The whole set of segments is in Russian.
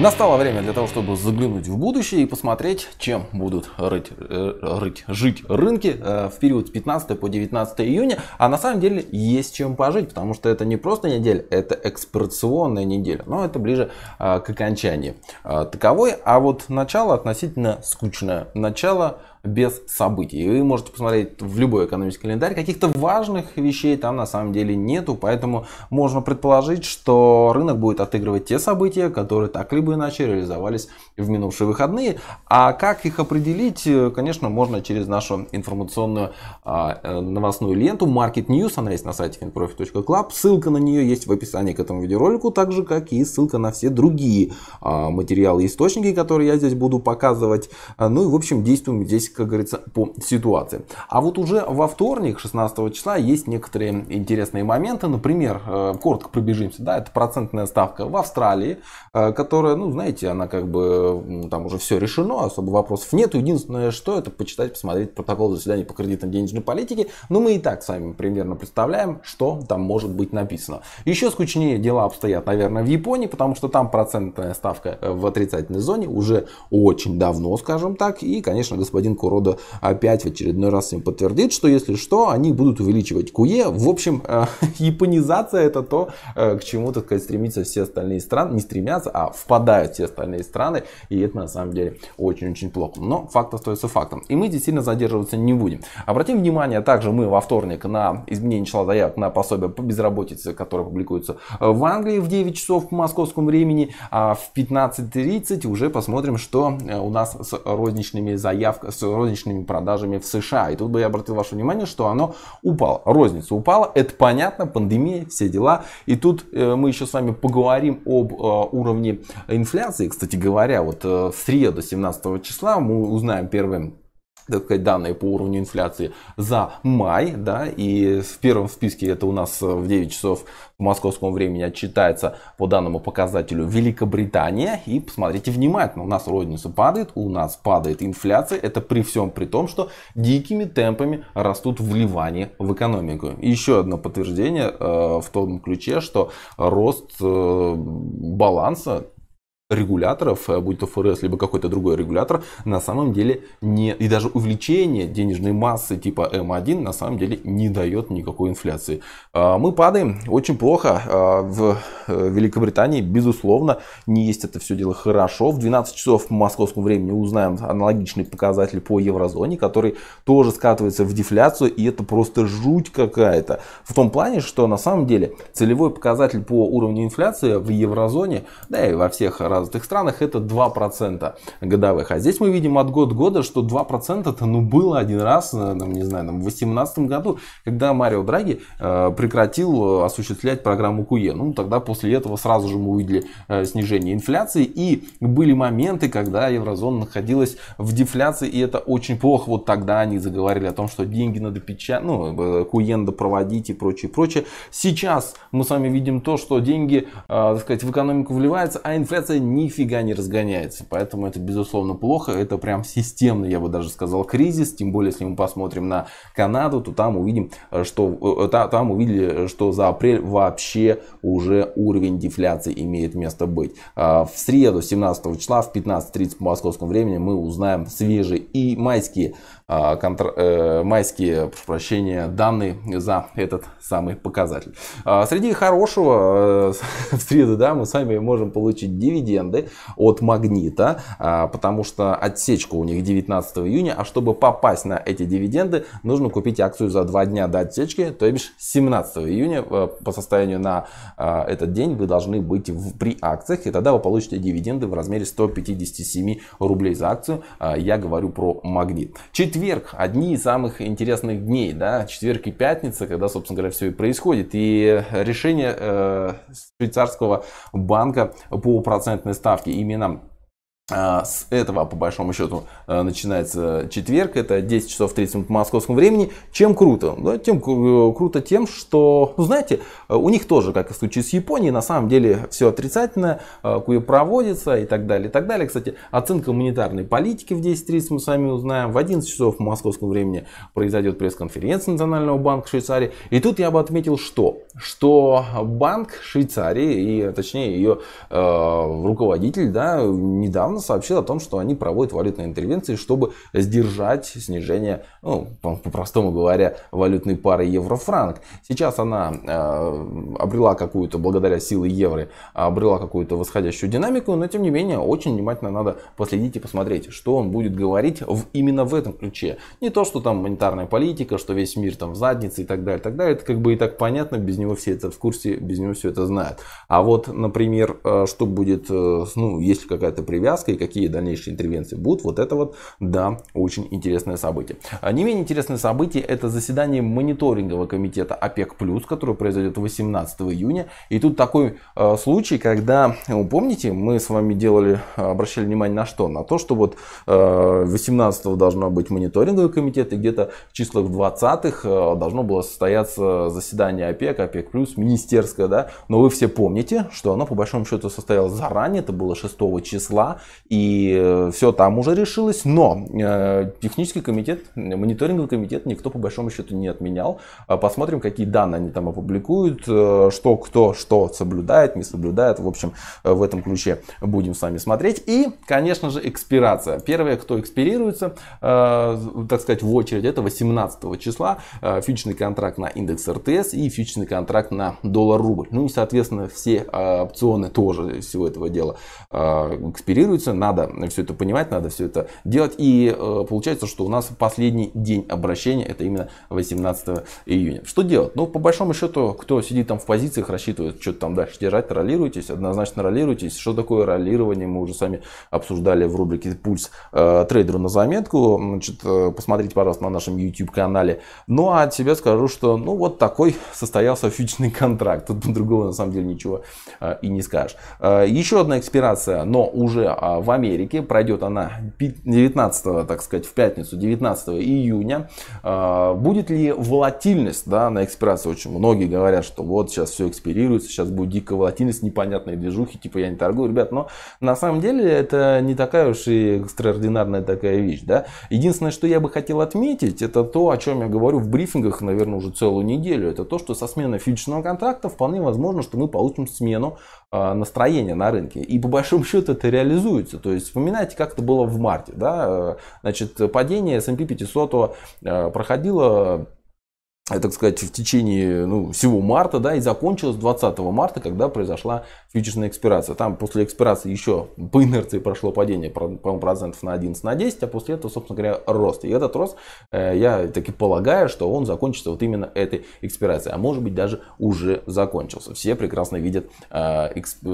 Настало время для того, чтобы заглянуть в будущее и посмотреть, чем будут рыть, э, рыть, жить рынки э, в период с 15 по 19 июня. А на самом деле есть чем пожить, потому что это не просто неделя, это экспорционная неделя. Но это ближе э, к окончанию таковой. А вот начало относительно скучное. Начало без событий. Вы можете посмотреть в любой экономический календарь. Каких-то важных вещей там на самом деле нету, поэтому можно предположить, что рынок будет отыгрывать те события, которые так либо иначе реализовались в минувшие выходные. А как их определить, конечно, можно через нашу информационную а, э, новостную ленту Market News. Она есть на сайте finprofit.club. Ссылка на нее есть в описании к этому видеоролику, так же как и ссылка на все другие а, материалы и источники, которые я здесь буду показывать. ну и в общем действуем здесь здесь, как говорится, по ситуации. А вот уже во вторник, 16 числа, есть некоторые интересные моменты. Например, э, коротко пробежимся, да, это процентная ставка в Австралии, э, которая, ну, знаете, она как бы, там уже все решено, особо вопросов нет. Единственное, что это почитать, посмотреть протокол заседания по кредитной денежной политике, Но мы и так с вами примерно представляем, что там может быть написано. Еще скучнее дела обстоят, наверное, в Японии, потому что там процентная ставка э, в отрицательной зоне уже очень давно, скажем так. И, конечно, господин рода опять в очередной раз им подтвердит, что если что, они будут увеличивать куе. В общем, э, японизация это то, э, к чему, так сказать, стремятся все остальные страны, не стремятся, а впадают все остальные страны, и это на самом деле очень-очень плохо. Но факт остается фактом. И мы здесь сильно задерживаться не будем. Обратим внимание, также мы во вторник на изменение числа заявок на пособие по безработице, которое публикуется э, в Англии в 9 часов по московскому времени, а в 15.30 уже посмотрим, что у нас с розничными заявками, с розничными продажами в США. И тут бы я обратил ваше внимание, что оно упало. Розница упала, это понятно, пандемия, все дела. И тут э, мы еще с вами поговорим об э, уровне инфляции. Кстати говоря, вот э, в среда 17 числа мы узнаем первым так сказать, данные по уровню инфляции за май, да, и в первом списке это у нас э, в 9 часов по московскому времени отчитается по данному показателю Великобритания. И посмотрите внимательно, у нас розница падает, у нас падает инфляция. Это при всем при том, что дикими темпами растут вливания в экономику. И еще одно подтверждение э, в том ключе, что рост э, баланса регуляторов, э, будь то ФРС, либо какой-то другой регулятор, на самом деле не, и даже увеличение денежной массы типа М1 на самом деле не дает никакой инфляции. А, мы падаем очень плохо. А, в э, Великобритании, безусловно, не есть это все дело хорошо. В 12 часов по московскому времени узнаем аналогичные показатели по еврозоне, который тоже скатывается в дефляцию, и это просто жуть какая-то. В том плане, что на самом деле целевой показатель по уровню инфляции в еврозоне, да и во всех раз развитых странах это 2% годовых. А здесь мы видим от года года, что 2%-то ну, было один раз, э, там, не знаю, там, в 2018 году, когда Марио Драги э, прекратил э, осуществлять программу КУЕ. Ну, тогда после этого сразу же мы увидели э, снижение инфляции. И были моменты, когда еврозона находилась в дефляции, и это очень плохо. Вот тогда они заговорили о том, что деньги надо печатать, ну, э, КУЕН проводить и прочее, прочее. Сейчас мы с вами видим то, что деньги, э, так сказать, в экономику вливаются, а инфляция он нифига не разгоняется. Поэтому это, безусловно, плохо. Это прям системный, я бы даже сказал, кризис. Тем более, если мы посмотрим на Канаду, то там увидим, э, что э, э, там увидели, что за апрель вообще уже уровень дефляции имеет место быть. А, в среду, 17 числа, в 15.30 по московскому времени мы узнаем свежие и майские а, контр... Э, майские, прощения, данные за этот самый показатель. А, среди хорошего в э, среду да, мы с вами можем получить дивиденды от Магнита, а, потому что отсечка у них 19 июня, а чтобы попасть на эти дивиденды, нужно купить акцию за 2 дня до отсечки, то бишь 17 июня э, по состоянию на этот день вы должны быть в, при акциях, и тогда вы получите дивиденды в размере 157 рублей за акцию. Я говорю про Магнит. Четвертый четверг одни из самых интересных дней, да, четверг и пятница, когда, собственно говоря, все и происходит. И э, решение э, швейцарского банка по процентной ставке именно а, с этого, по большому счету, э, начинается четверг, это 10 часов 30 минут по московскому времени. Чем круто? Да, тем э, круто тем, что, ну, знаете, э, у них тоже, как и в случае с Японией, на самом деле все отрицательное, кое проводится и так далее, и так далее. Кстати, оценка монетарной политики в 10.30 мы с вами узнаем. В 11 часов по московскому времени произойдет пресс-конференция Национального банка Швейцарии. И тут я бы отметил, что, что банк Швейцарии, и точнее ее э, руководитель, да, недавно Центрбанка сообщил о том, что они проводят валютные интервенции, чтобы сдержать снижение, ну, по-простому говоря, валютной пары евро-франк. Сейчас она э, обрела какую-то, благодаря силы евро, обрела какую-то восходящую динамику, но тем не менее очень внимательно надо последить и посмотреть, что он будет говорить в, именно в этом ключе. Не то, что там монетарная политика, что весь мир там в заднице и так далее, и так далее. Это как бы и так понятно, без него все это в курсе, без него все это знают. А вот, например, э, что будет, э, ну, если какая-то привязка, и какие дальнейшие интервенции будут. Вот это вот, да, очень интересное событие. А не менее интересное событие это заседание мониторингового комитета ОПЕК+, которое произойдет 18 июня. И тут такой э, случай, когда, вы э, помните, мы с вами делали, обращали внимание на что? На то, что вот э, 18 должно быть мониторинговый комитет, и где-то в числах 20-х э, должно было состояться заседание ОПЕК, ОПЕК+, министерское, да, но вы все помните, что оно по большому счету состоялось заранее, это было 6 числа, и э, все там уже решилось, но э, технический комитет, мониторинговый комитет никто по большому счету не отменял. А посмотрим, какие данные они там опубликуют, э, что кто что соблюдает, не соблюдает. В общем, в этом ключе будем с вами смотреть. И, конечно же, экспирация. Первые, кто экспирируется, так сказать, в очередь, это 18 числа фьючерсный контракт на индекс РТС и фьючерсный контракт на доллар-рубль. Ну и, соответственно, все опционы тоже всего этого дела экспирируются требуется, надо все это понимать, надо все это делать. И э, получается, что у нас последний день обращения, это именно 18 июня. Что делать? Ну, по большому счету, кто сидит там в позициях, рассчитывает что-то там дальше держать, ролируйтесь, однозначно ролируйтесь. Что такое ролирование, мы уже сами обсуждали в рубрике «Пульс э, трейдеру на заметку». Значит, э, посмотрите, пожалуйста, на нашем YouTube-канале. Ну, а от себя скажу, что ну вот такой состоялся фьючерный контракт. Тут другого на самом деле ничего и не скажешь. Еще одна экспирация, но уже в Америке. Пройдет она 19, так сказать, в пятницу, 19 июня. А, будет ли волатильность да, на экспирации? Очень многие говорят, что вот сейчас все экспирируется, сейчас будет дикая волатильность, непонятные движухи, типа я не торгую. Ребят, но на самом деле это не такая уж и экстраординарная такая вещь. Да? Единственное, что я бы хотел отметить, это то, о чем я говорю в брифингах, наверное, уже целую неделю. Это то, что со смены фьючерсного контракта вполне возможно, что мы получим смену Э, настроение на рынке. И по большому счету это реализуется. То есть вспоминайте, как это было в марте. Да? Э, значит, падение S&P 500 э, проходило так сказать, в течение ну, всего марта, да, и закончилось 20 марта, когда произошла фьючерсная экспирация. Там после экспирации еще по инерции прошло падение, по-моему, процентов на 11, на 10, а после этого, собственно говоря, рост. И этот рост, э, я таки полагаю, что он закончится вот именно этой экспирацией, а может быть даже уже закончился. Все прекрасно видят э, эксп, э,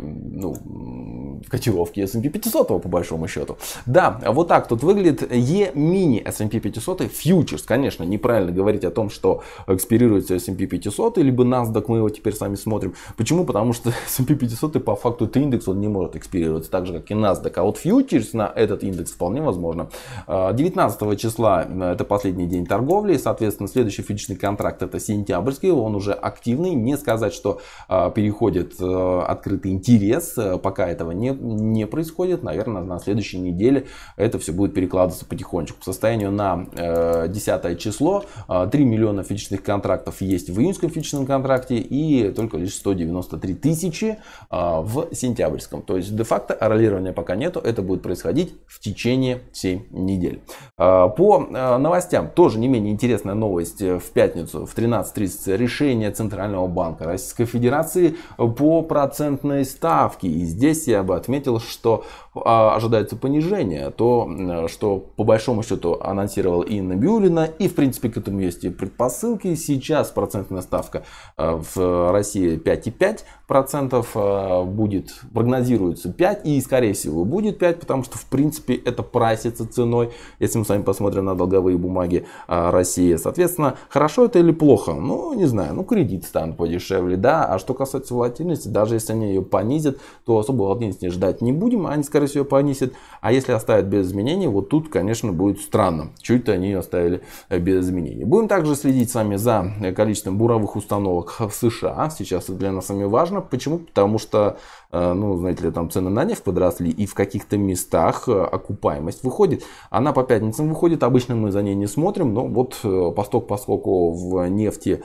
ну, котировки S&P 500 по большому счету. Да, вот так тут выглядит e mini S&P 500 фьючерс. Конечно, неправильно говорить о том, что экспирируется S&P 500, либо NASDAQ, мы его теперь сами смотрим. Почему? Потому что S&P 500 и по факту это индекс, он не может экспирироваться так же, как и NASDAQ. А вот фьючерс на этот индекс вполне возможно. 19 а, числа э, это последний день торговли, соответственно, следующий фьючерсный контракт это сентябрьский, он уже активный. Не сказать, что а, переходит э, открытый интерес, э, пока этого не, не происходит. Наверное, на следующей неделе это все будет перекладываться потихонечку. По состоянию на 10 число 3 миллиона фьючерсных контрактов есть в июньском фьючерсном контракте и только лишь 193 тысячи случае а, в сентябрьском. То есть де-факто ролирования пока нету, это будет происходить в течение 7 недель. А, по а, новостям тоже не менее интересная новость э, в пятницу в 13.30 решение Центрального банка Российской Федерации по процентной ставке. И здесь я бы отметил, что а, ожидается понижение, то, что по большому счету анонсировала Инна Бюлина, и в принципе к этому есть и предпосылки. Сейчас процентная ставка а, в России 5,5% а, будет, прогнозируется 5, и скорее всего будет 5, потому что в принципе это прайсится ценой, если мы с вами посмотрим на долговые бумаги России. Соответственно, хорошо это или плохо? Ну, не знаю, ну кредит станут подешевле, да, а что касается волатильности, даже если они ее понизят, то особо волатильности ждать не будем, они скорее скорость ее понизит. А если оставят без изменений, вот тут, конечно, будет странно. Чуть-то они оставили э, без изменений. Будем также следить с вами за э, количеством буровых установок в США. Сейчас это для нас с вами важно. Почему? Потому что, э, ну, знаете ли, там цены на нефть подросли, и в каких-то местах окупаемость выходит. Она по пятницам выходит, обычно мы за ней не смотрим, но вот посток, поскольку в нефти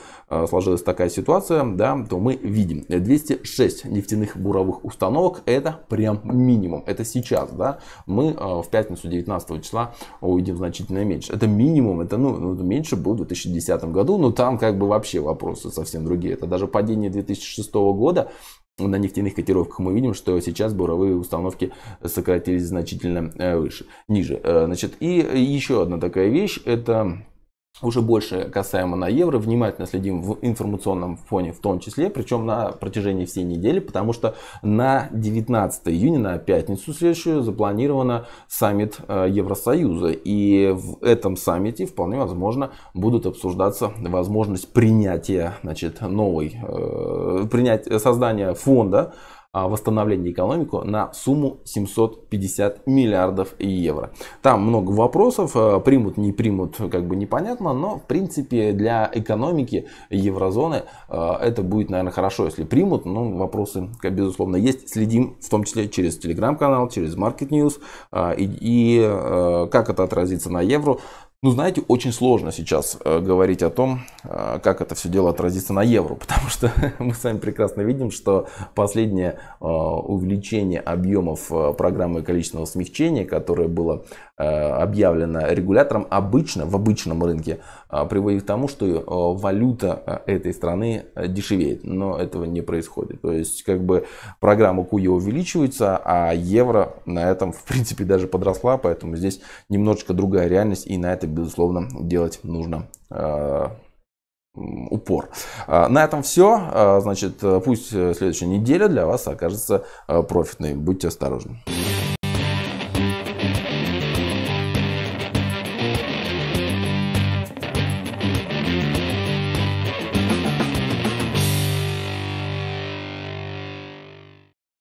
сложилась такая ситуация, да, то мы видим 206 нефтяных буровых установок, это прям минимум. Это сейчас, да, мы э, в пятницу 19 числа уйдем значительно меньше. Это минимум, это ну, ну меньше был в 2010 году, но там как бы вообще вопросы совсем другие. Это даже падение 2006 года, на нефтяных котировках мы видим, что сейчас буровые установки сократились значительно э, выше, ниже. Э, значит, и еще одна такая вещь, это уже больше касаемо на евро, внимательно следим в информационном фоне в том числе, причем на протяжении всей недели, потому что на 19 июня, на пятницу следующую, запланировано саммит э, Евросоюза. И в этом саммите вполне возможно будут обсуждаться возможность принятия значит, новой, э, принять, э, создания фонда а, восстановления экономику на сумму 750 миллиардов евро. Там много вопросов, э, примут, не примут, как бы непонятно, но в принципе для экономики еврозоны э, это будет, наверное, хорошо, если примут, но ну, вопросы, как безусловно, есть. Следим в том числе через телеграм-канал, через Market News э, и, и как это отразится на евро, ну, знаете, очень сложно сейчас э, говорить о том, э, как это все дело отразится на евро, потому что мы с вами прекрасно видим, что последнее э, увеличение объемов программы количественного смягчения, которое было Э, объявлено регулятором, обычно в обычном рынке э, приводит к тому, что э, валюта этой страны дешевеет. Но этого не происходит. То есть как бы программа КУЕ увеличивается, а евро на этом в принципе даже подросла. Поэтому здесь немножечко другая реальность и на это безусловно делать нужно упор. На этом все. Значит, пусть следующая неделя для вас окажется профитной. Будьте осторожны.